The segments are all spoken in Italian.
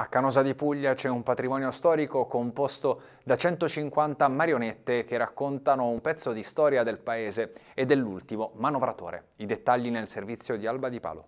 A Canosa di Puglia c'è un patrimonio storico composto da 150 marionette che raccontano un pezzo di storia del paese e dell'ultimo manovratore. I dettagli nel servizio di Alba di Palo.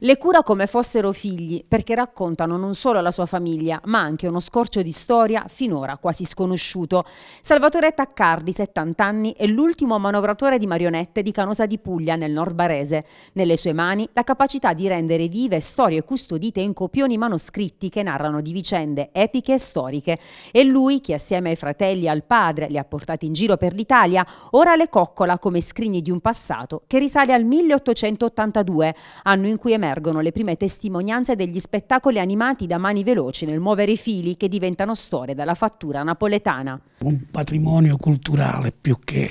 Le cura come fossero figli perché raccontano non solo la sua famiglia, ma anche uno scorcio di storia finora quasi sconosciuto. Salvatore Taccardi, 70 anni, è l'ultimo manovratore di marionette di Canosa di Puglia, nel nord barese. Nelle sue mani la capacità di rendere vive storie custodite in copioni manoscritti che narrano di vicende epiche e storiche. E lui che assieme ai fratelli e al padre li ha portati in giro per l'Italia, ora le coccola come scrigni di un passato che risale al 1882, anno in cui cui emergono le prime testimonianze degli spettacoli animati da mani veloci nel muovere i fili che diventano storie dalla fattura napoletana. Un patrimonio culturale più che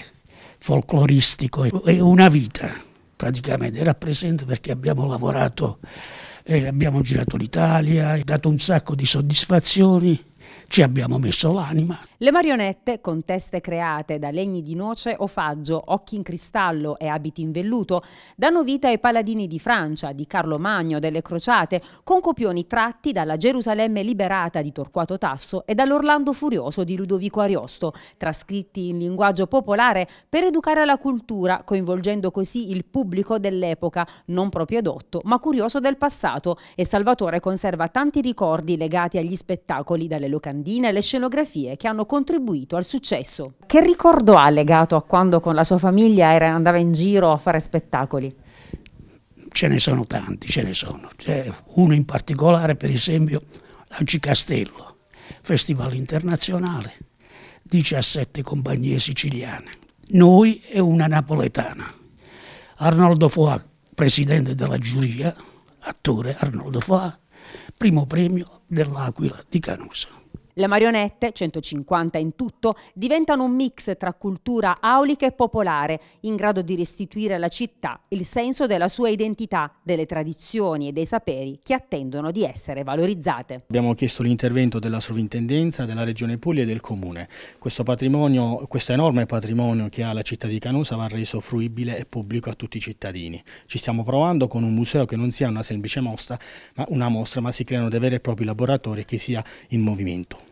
folcloristico, è una vita praticamente, rappresenta perché abbiamo lavorato, eh, abbiamo girato l'Italia, dato un sacco di soddisfazioni ci abbiamo messo l'anima. Le marionette, con teste create da legni di noce o faggio, occhi in cristallo e abiti in velluto, danno vita ai paladini di Francia, di Carlo Magno, delle Crociate, con copioni tratti dalla Gerusalemme liberata di Torquato Tasso e dall'Orlando furioso di Ludovico Ariosto, trascritti in linguaggio popolare per educare alla cultura, coinvolgendo così il pubblico dell'epoca, non proprio edotto, ma curioso del passato, e Salvatore conserva tanti ricordi legati agli spettacoli dalle locandine locandine e le scenografie che hanno contribuito al successo. Che ricordo ha legato a quando con la sua famiglia era, andava in giro a fare spettacoli? Ce ne sono tanti, ce ne sono. C'è uno in particolare, per esempio, a Cicastello, Festival Internazionale, 17 compagnie siciliane. Noi e una napoletana. Arnoldo Foà, presidente della giuria, attore Arnoldo Foà, primo premio dell'Aquila di Canusa. Le marionette, 150 in tutto, diventano un mix tra cultura aulica e popolare, in grado di restituire alla città il senso della sua identità, delle tradizioni e dei saperi che attendono di essere valorizzate. Abbiamo chiesto l'intervento della sovrintendenza, della regione Puglia e del comune. Questo, questo enorme patrimonio che ha la città di Canosa va reso fruibile e pubblico a tutti i cittadini. Ci stiamo provando con un museo che non sia una semplice mostra, ma una mostra, ma si creano dei veri e propri laboratori che sia in movimento.